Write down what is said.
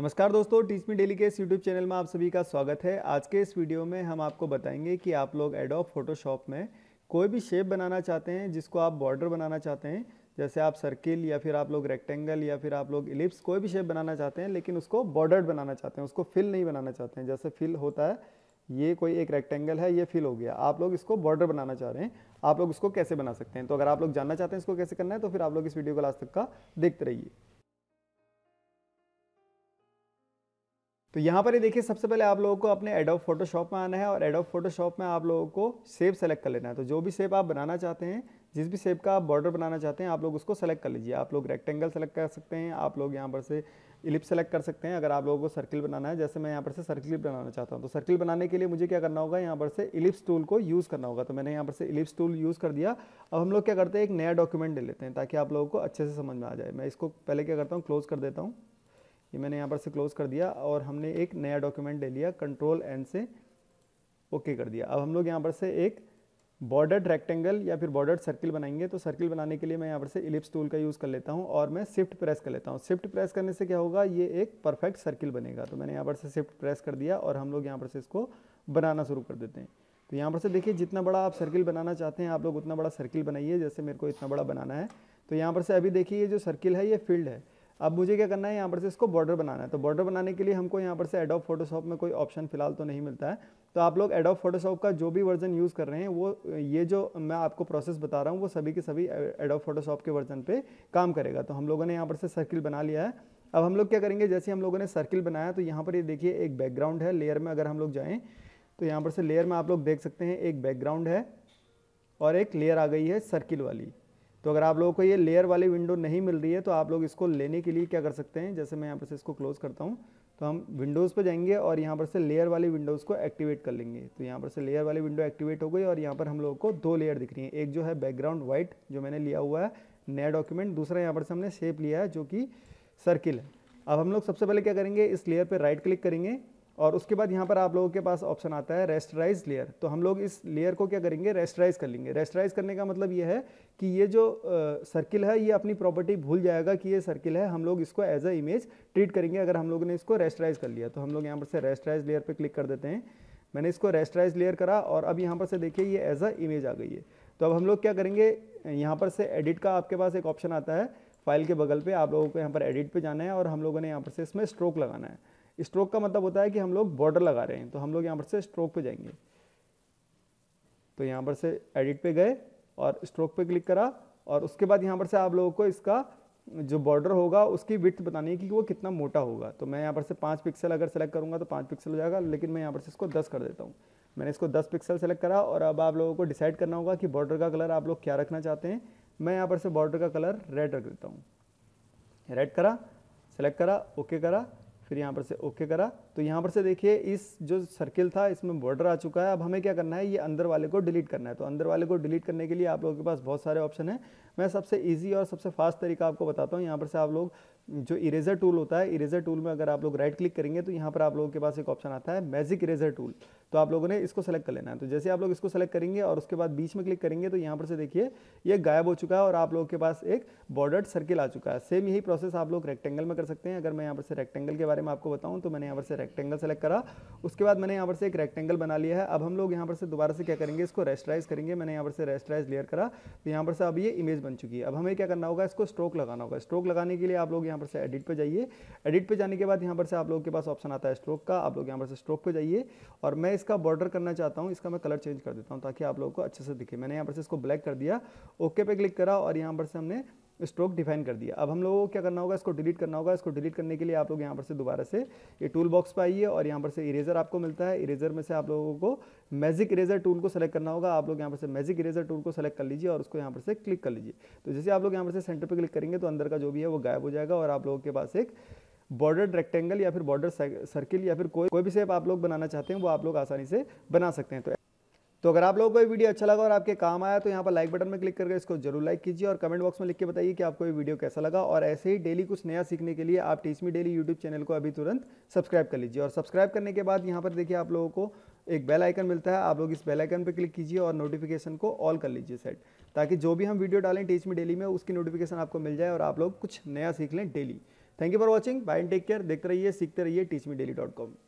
नमस्कार दोस्तों teach me daily के इस यूट्यूब चैनल में आप सभी का स्वागत है आज के इस वीडियो में हम आपको बताएंगे कि आप लोग एडोब फोटोशॉप में कोई भी शेप बनाना चाहते हैं जिसको आप बॉर्डर बनाना चाहते हैं जैसे आप सर्किल या फिर आप लोग रेक्टेंगल या फिर आप लोग इलिप्स कोई भी शेप बनाना चाहते हैं लेकिन उसको बॉर्डर्ड बनाना चाहते हैं उसको फिल नहीं बनाना चाहते हैं जैसे फिल होता है ये कोई एक रेक्टेंगल है ये फिल हो गया आप लोग इसको बॉर्डर बनाना चाह रहे हैं आप लोग इसको कैसे बना सकते हैं तो अगर आप लोग जानना चाहते हैं इसको कैसे करना है तो फिर आप लोग इस वीडियो को लास्ट तक का देखते रहिए तो यहाँ पर ये देखिए सबसे पहले आप लोगों को अपने एडोब फोटोशॉप में आना है और एडोब फोटोशॉप में आप लोगों को सेप सेलेक्ट कर लेना है तो जो भी सेप आप बनाना चाहते हैं जिस भी सेप का आप बॉर्डर बनाना चाहते हैं आप लोग उसको सेलेक्ट कर लीजिए आप लोग रेक्टेंगल सेलेक्ट कर सकते हैं आप लोग यहाँ पर से इलिप सेलेक्ट कर सकते हैं अगर आप लोगों को सर्किल बनाना है जैसे मैं यहाँ पर से सर्किल बनाना चाहता हूँ तो सर्किल बनाने के लिए मुझे क्या करना होगा यहाँ पर से इलिप्स टूल को यूज़ करना होगा तो मैंने यहाँ पर से इलिप्स टूल यूज़ कर दिया अब हम लोग क्या करते हैं एक नया डॉक्यूमेंट ले लेते हैं ताकि आप लोगों को अच्छे से समझ में आ जाए मैं इसको पहले क्या करता हूँ क्लोज कर देता हूँ ये मैंने यहाँ पर से क्लोज कर दिया और हमने एक नया डॉक्यूमेंट ले लिया कंट्रोल एन से ओके कर दिया अब हम लोग यहाँ पर से एक बॉर्डर्ड रेक्टेंगल या फिर बॉर्डर्ड सर्किल बनाएंगे तो सर्किल बनाने के लिए मैं यहाँ पर से इलिप्स टूल का यूज़ कर लेता हूँ और मैं शिफ्ट प्रेस कर लेता हूँ शिफ्ट प्रेस करने से क्या होगा ये एक परफेक्ट सर्किल बनेगा तो मैंने यहाँ पर से शिफ्ट प्रेस कर दिया और हम लोग यहाँ पर से इसको बनाना शुरू कर देते हैं तो यहाँ पर से देखिए जितना बड़ा आप सर्किल बनाना चाहते हैं आप लोग उतना बड़ा सर्किल बनाइए जैसे मेरे को इतना बड़ा बनाना है तो यहाँ पर से अभी देखिए ये जो सर्किल है ये फील्ड है अब मुझे क्या करना है यहाँ पर से इसको बॉर्डर बनाना है तो बॉर्डर बनाने के लिए हमको यहाँ पर से एडोप फोटोशॉप में कोई ऑप्शन फिलहाल तो नहीं मिलता है तो आप लोग एडोप फोटोशॉप का जो भी वर्जन यूज़ कर रहे हैं वो ये जो मैं आपको प्रोसेस बता रहा हूँ वो सभी के सभी एडोप फोटोशॉप के वर्जन पर काम करेगा तो हम लोगों ने यहाँ पर से सर्किल बना लिया है अब हम लोग क्या करेंगे जैसे हम लोगों ने सर्किल बनाया तो यहाँ पर ये देखिए एक बैकग्राउंड है लेयर में अगर हम लोग जाएँ तो यहाँ पर से लेयर में आप लोग देख सकते हैं एक बैकग्राउंड है और एक लेयर आ गई है सर्किल वाली तो अगर आप लोगों को ये लेयर वाली विंडो नहीं मिल रही है तो आप लोग इसको लेने के लिए क्या कर सकते हैं जैसे मैं यहाँ पर से इसको क्लोज़ करता हूँ तो हम विंडोज़ पर जाएंगे और यहाँ पर से लेयर वाली विंडोज़ को एक्टिवेट कर लेंगे तो यहाँ पर से लेयर वाली विंडो एक्टिवेट हो गई और यहाँ पर हम लोगों को दो लेयर दिख रही है एक जो है बैकग्राउंड वाइट जो मैंने लिया हुआ है नया डॉक्यूमेंट दूसरा यहाँ पर से हमने शेप लिया है जो कि सर्किल है अब हम लोग सबसे पहले क्या करेंगे इस लेयर पर राइट क्लिक करेंगे और उसके बाद यहाँ पर आप लोगों के पास ऑप्शन आता है रेस्टराइज लेयर तो हम लोग इस लेयर को क्या करेंगे रेस्टराइज कर लेंगे रेस्टराइज करने का मतलब ये है कि ये जो सर्किल है ये अपनी प्रॉपर्टी भूल जाएगा कि ये सर्किल है हम लोग इसको एज अ इमेज ट्रीट करेंगे अगर हम लोगों ने इसको रेस्टराइज कर लिया तो हम लोग यहाँ पर से रेस्टराइज लेयर पर क्लिक कर देते हैं मैंने इसको रेस्टराइज लेयर करा और अब यहाँ पर से देखिए ये एज अ इमेज आ गई है तो अब हम लोग क्या करेंगे यहाँ पर से एडिट का आपके पास एक ऑप्शन आता है फाइल के बगल पे आप लोगों को यहाँ पर एडिट पे जाना है और हम लोगों ने यहाँ पर से इसमें स्ट्रोक लगाना है स्ट्रोक का मतलब होता है कि हम लोग बॉर्डर लगा रहे हैं तो हम लोग यहाँ पर से स्ट्रोक पे जाएंगे तो यहाँ पर से एडिट पे गए और स्ट्रोक पे क्लिक करा और उसके बाद यहाँ पर से आप लोगों को इसका जो बॉर्डर होगा उसकी विथ बतानी है कि वो कितना मोटा होगा तो मैं यहाँ पर से पाँच पिक्सल अगर सेलेक्ट करूँगा तो पाँच पिक्सल हो जाएगा लेकिन मैं यहाँ पर से इसको दस कर देता हूँ मैंने इसको दस पिक्सल सेलेक्ट करा और अब आप लोगों को डिसाइड करना होगा कि बॉर्डर का कलर आप लोग क्या रखना चाहते हैं मैं यहाँ पर से बॉर्डर का कलर रेड रख देता हूँ रेड करा सेलेक्ट करा ओके करा फिर यहाँ पर से ओके करा तो यहाँ पर से देखिए इस जो सर्किल था इसमें बॉर्डर आ चुका है अब हमें क्या करना है ये अंदर वाले को डिलीट करना है तो अंदर वाले को डिलीट करने के लिए आप लोगों के पास बहुत सारे ऑप्शन हैं मैं सबसे ईजी और सबसे फास्ट तरीका आपको बताता हूँ यहाँ पर से आप लोग जो इरेजर टूल होता है इरेजर टूल में अगर आप लोग राइट क्लिक करेंगे तो यहाँ पर आप लोगों के पास एक ऑप्शन आता है मैजिक इरेजर टूल तो आप लोगों ने इसको सेलेक्ट कर लेना है तो जैसे आप लोग इसको सेलेक्ट करेंगे और उसके बाद बीच में क्लिक करेंगे तो यहाँ पर से देखिए ये गायब हो चुका है और आप लोगों के पास एक बॉर्डर सर्किल आ चुका है सेम यही प्रोसेस आप लोग रेक्टेंगल में कर सकते हैं अगर मैं यहाँ पर से रेक्टेंगल के बारे में आपको बताऊँ तो मैंने यहाँ पर से रेक्टेंगल सेलेक्ट करा उसके बाद मैंने यहाँ पर से एक रेक्टेंगल बना लिया है अब हम लोग यहाँ पर से दोबारा से क्या करेंगे इसको रेस्टराइज करेंगे मैंने यहाँ पर से रेस्टराइज लेयर करा तो यहाँ पर से अब ये इमेज बन चुकी है अब हमें क्या करना होगा इसको स्ट्रोक लगाना होगा स्ट्रोक लगाने के लिए आप लोग यहाँ पर से एडिट पे जाइए एडिट पे जाने के बाद यहाँ पर से आप लोग के पास ऑप्शन आता है स्ट्रोक का आप लोग यहाँ पर से स्ट्रोक पे जाइए और मैं इसका बॉर्डर करना चाहता हूँ इसका मैं कलर चेंज कर देता हूँ ताकि आप लोगों को अच्छे से दिखे मैंने यहाँ पर से इसको ब्लैक कर दिया ओके पे क्लिक करा और यहाँ पर से हमने स्ट्रोक डिफाइन कर दिया अब हम लोगों को क्या करना होगा इसको डिलीट करना होगा इसको डिलीट करने के लिए आप लोग यहाँ पर से दोबारा से ये टूल बॉक्स पर आइए और यहाँ पर से इरेजर आपको मिलता है इरेजर में से आप लोगों को मैजिक इरेजर टूल को सेलेक्ट करना होगा आप लोग यहाँ पर से मैजिक इरेजर टूल को सेलेक्ट कर लीजिए और उसको यहाँ पर से क्लिक कर लीजिए तो जैसे आप लोग यहाँ पर से सेंटर पर क्लिक करेंगे तो अंदर का जो भी है वो गायब हो जाएगा और आप लोगों के पास एक बॉर्डर रेक्टेंगल या फिर बॉर्डर सर्किल या फिर कोई कोई भी सेप आप लोग बनाना चाहते हैं वो आप लोग आसानी से बना सकते हैं तो तो अगर आप लोगों को ये वीडियो अच्छा लगा और आपके काम आया तो यहाँ पर लाइक बटन में क्लिक करके इसको जरूर लाइक कीजिए और कमेंट बॉक्स में लिख के बताइए कि आपको ये वीडियो कैसा लगा और ऐसे ही डेली कुछ नया सीखने के लिए आप टीचमी डेली यूट्यूब चैनल को अभी तुरंत सब्सक्राइब कर लीजिए और सब्सक्राइब करने के बाद यहाँ पर देखिए आप लोगों को एक बेल आइकन मिलता है आप लोग इस बेल आइकन पर क्लिक कीजिए और नोटिफिकेशन को ऑल कर लीजिए सेट ताकि जो भी हम वीडियो डालें टीचमी डेली में उसकी नोटिफिकेशन आपको मिल जाए और आप लोग कुछ नया सीख लें daily thank you for watching bye and take care देखते रहिए सीखते रहिए टीचमी डेली डॉट कॉम